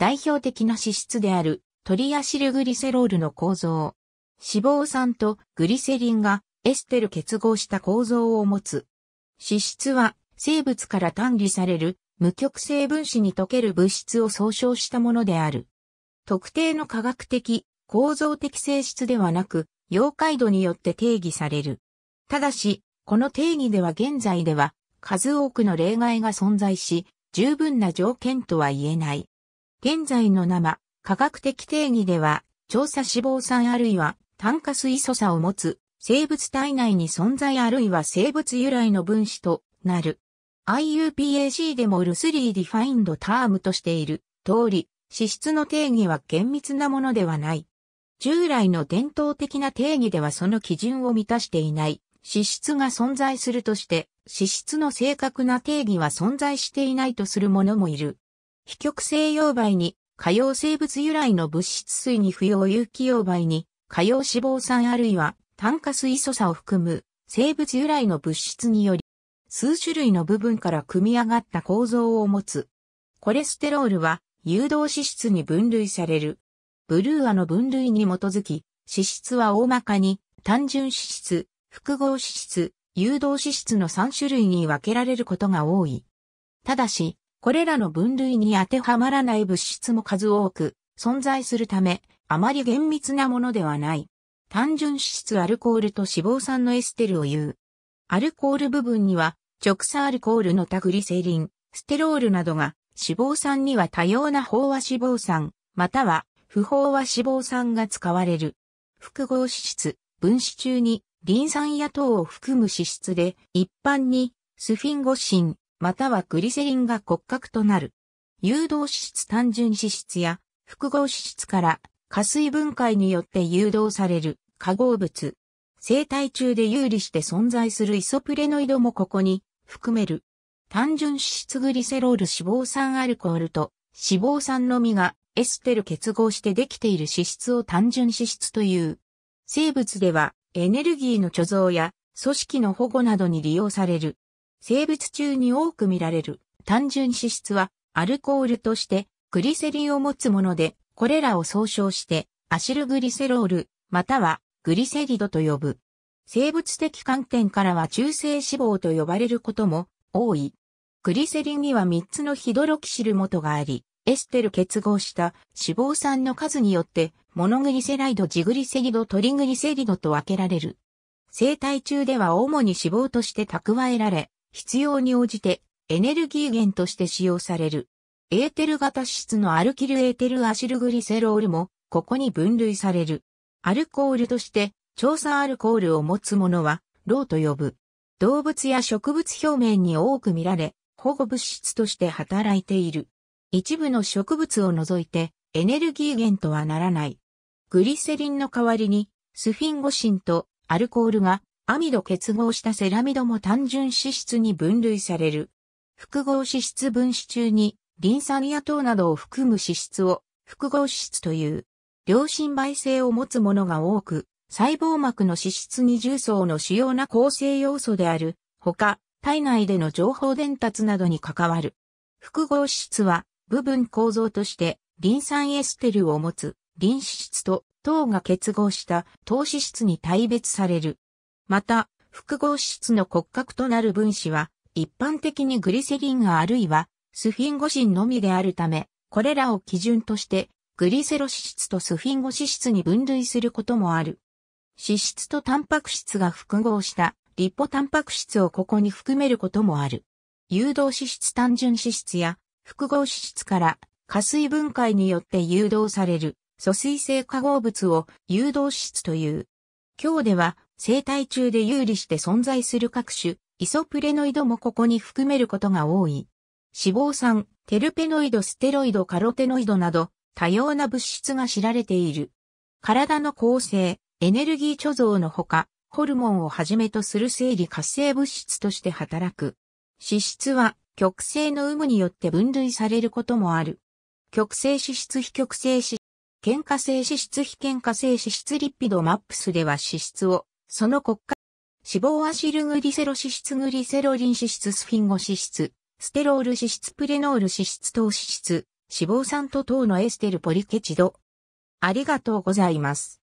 代表的な脂質であるトリアシルグリセロールの構造。脂肪酸とグリセリンがエステル結合した構造を持つ。脂質は生物から単離される無極性分子に溶ける物質を総称したものである。特定の科学的、構造的性質ではなく、溶解度によって定義される。ただし、この定義では現在では数多くの例外が存在し、十分な条件とは言えない。現在の生、科学的定義では、調査脂肪酸あるいは炭化水素差を持つ生物体内に存在あるいは生物由来の分子となる。IUPAC でもルスリーディファインドタームとしている通り、脂質の定義は厳密なものではない。従来の伝統的な定義ではその基準を満たしていない脂質が存在するとして、脂質の正確な定義は存在していないとするものもいる。非極性溶媒に、可溶生物由来の物質水に不要有機溶媒に、可溶脂肪酸あるいは炭化水素酸を含む生物由来の物質により、数種類の部分から組み上がった構造を持つ。コレステロールは誘導脂質に分類される。ブルーアの分類に基づき、脂質は大まかに単純脂質、複合脂質、誘導脂質の3種類に分けられることが多い。ただし、これらの分類に当てはまらない物質も数多く存在するため、あまり厳密なものではない。単純脂質アルコールと脂肪酸のエステルを言う。アルコール部分には、直鎖アルコールのタグリセリン、ステロールなどが、脂肪酸には多様な飽和脂肪酸、または不飽和脂肪酸が使われる。複合脂質、分子中にリン酸や糖を含む脂質で、一般にスフィンゴシン、またはグリセリンが骨格となる。誘導脂質単純脂質や複合脂質から加水分解によって誘導される化合物。生体中で有利して存在するイソプレノイドもここに含める。単純脂質グリセロール脂肪酸アルコールと脂肪酸のみがエステル結合してできている脂質を単純脂質という。生物ではエネルギーの貯蔵や組織の保護などに利用される。生物中に多く見られる単純脂質はアルコールとしてグリセリンを持つもので、これらを総称してアシルグリセロール、またはグリセリドと呼ぶ。生物的観点からは中性脂肪と呼ばれることも多い。グリセリンには3つのヒドロキシル元があり、エステル結合した脂肪酸の数によってモノグリセライド、ジグリセリド、トリグリセリドと分けられる。生体中では主に脂肪として蓄えられ、必要に応じてエネルギー源として使用される。エーテル型脂質のアルキルエーテルアシルグリセロールもここに分類される。アルコールとして調査アルコールを持つものはローと呼ぶ。動物や植物表面に多く見られ、保護物質として働いている。一部の植物を除いてエネルギー源とはならない。グリセリンの代わりにスフィンゴシンとアルコールがアミド結合したセラミドも単純脂質に分類される。複合脂質分子中に、リン酸や糖などを含む脂質を複合脂質という、良心媒性を持つものが多く、細胞膜の脂質二重層の主要な構成要素である、ほか、体内での情報伝達などに関わる。複合脂質は、部分構造として、リン酸エステルを持つ、リン脂質と糖が結合した糖脂質に大別される。また、複合脂質の骨格となる分子は、一般的にグリセリンがあるいは、スフィンゴシンのみであるため、これらを基準として、グリセロ脂質とスフィンゴ脂質に分類することもある。脂質とタンパク質が複合したリポタンパク質をここに含めることもある。誘導脂質単純脂質や複合脂質から加水分解によって誘導される疎水性化合物を誘導脂質という。今日では生態中で有利して存在する各種、イソプレノイドもここに含めることが多い。脂肪酸、テルペノイド、ステロイド、カロテノイドなど、多様な物質が知られている。体の構成、エネルギー貯蔵のほか、ホルモンをはじめとする生理活性物質として働く。脂質は極性の有無によって分類されることもある。極性脂質非極性脂、喧嘩性脂質非喧嘩性脂質リピドマップスでは脂質をその骨格、脂肪アシルグリセロ脂質グリセロリン脂質スフィンゴ脂質、ステロール脂質プレノール脂質等脂質、脂肪酸と等のエステルポリケチド。ありがとうございます。